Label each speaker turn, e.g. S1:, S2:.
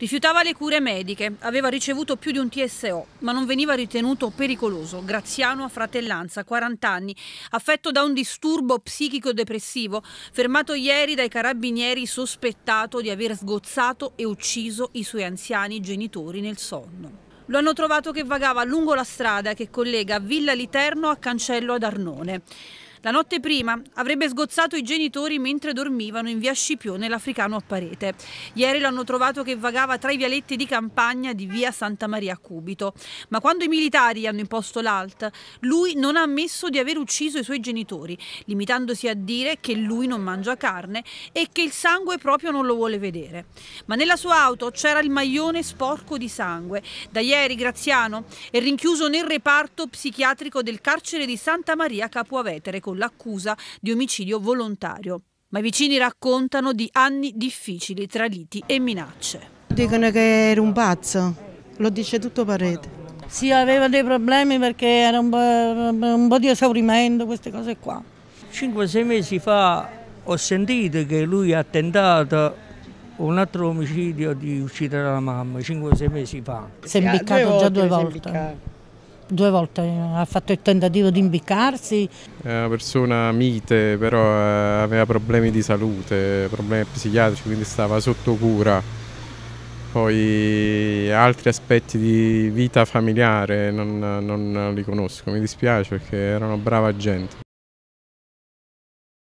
S1: Rifiutava le cure mediche, aveva ricevuto più di un TSO, ma non veniva ritenuto pericoloso. Graziano a fratellanza, 40 anni, affetto da un disturbo psichico-depressivo, fermato ieri dai carabinieri sospettato di aver sgozzato e ucciso i suoi anziani genitori nel sonno. Lo hanno trovato che vagava lungo la strada che collega Villa Literno a Cancello ad Arnone. La notte prima avrebbe sgozzato i genitori mentre dormivano in via Scipione l'africano a parete. Ieri l'hanno trovato che vagava tra i vialetti di campagna di via Santa Maria Cubito. Ma quando i militari hanno imposto l'alt, lui non ha ammesso di aver ucciso i suoi genitori, limitandosi a dire che lui non mangia carne e che il sangue proprio non lo vuole vedere. Ma nella sua auto c'era il maglione sporco di sangue. Da ieri Graziano è rinchiuso nel reparto psichiatrico del carcere di Santa Maria Capuavetere con l'accusa di omicidio volontario. Ma i vicini raccontano di anni difficili tra liti e minacce. Dicono che era un pazzo, lo dice tutto Parete. Sì, aveva dei problemi perché era un po', un po di esaurimento, queste cose qua.
S2: 5-6 mesi fa ho sentito che lui ha tentato un altro omicidio di uccidere la mamma, 5-6 mesi fa. Si è imbiccato già due volte due volte ha fatto il tentativo di imbiccarsi.
S3: È una persona mite, però eh, aveva problemi di salute, problemi psichiatrici, quindi stava sotto cura. Poi altri aspetti di vita familiare non, non li conosco, mi dispiace perché era una brava gente.